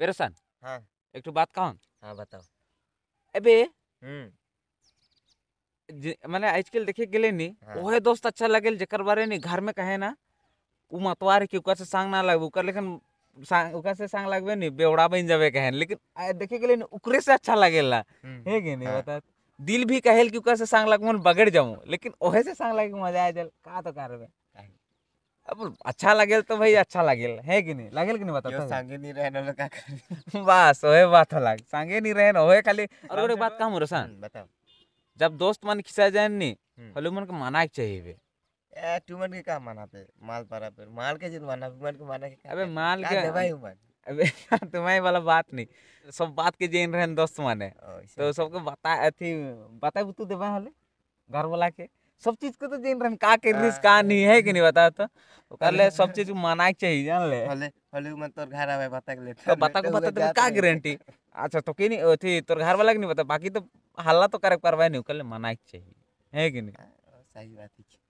बेरोसन हाँ एक तो बात कहूँ हाँ बताओ अबे मैंने आजकल देखे गेले नी हाँ। ओहे दोस्त अच्छा लगे जेकर बारे नी घर में कहे ना उ मतवार के ओकर से सांग ना लगबे ओकर लेकिन सांग ओकर से सांग लगबे नी बेवड़ा बन जाबे कहन लेकिन देखे गेले नी ओकरे से अच्छा लागेला है कि नहीं हाँ। बता दिल भी कहेल कि ओकर से सांग लगमन बगड़ जाऊं लेकिन ओहे से सांग लगे मजा आ जाए का तो करबे अब अच्छा लगे तो भाई अच्छा लगे है कि नहीं लगे कि नहीं बता सांगे नहीं रहे बस ओए बात लग सांगे नहीं रहे ना वही खाली और एक बात कहा हो हम्म, बताओ जब दोस्त मन खिसा जाए नी खाली हम्म। मन को माना के चाहिए बे तू मन के का माना पे माल पारा पे माल के जिन माना मन के माना के अबे माल के भाई मन अबे तुम्हारी वाला बात नहीं सब बात के जेन रहन दोस्त माने तो सबको बता अथी बताए तू देबा हले घर वाला के सब चीज को तो जिन रन का कर रही का नहीं है कि नहीं बता तो कर ले सब चीज माना चाहिए जान ले भले भले मैं तोर घर आवे बता के ले तो बता को बता तो का गारंटी अच्छा तो के नहीं अथी तोर घर वाला के नहीं बता बाकी तो हल्ला तो करे करवाए नहीं कर ले माना चाहिए है कि नहीं सही बात है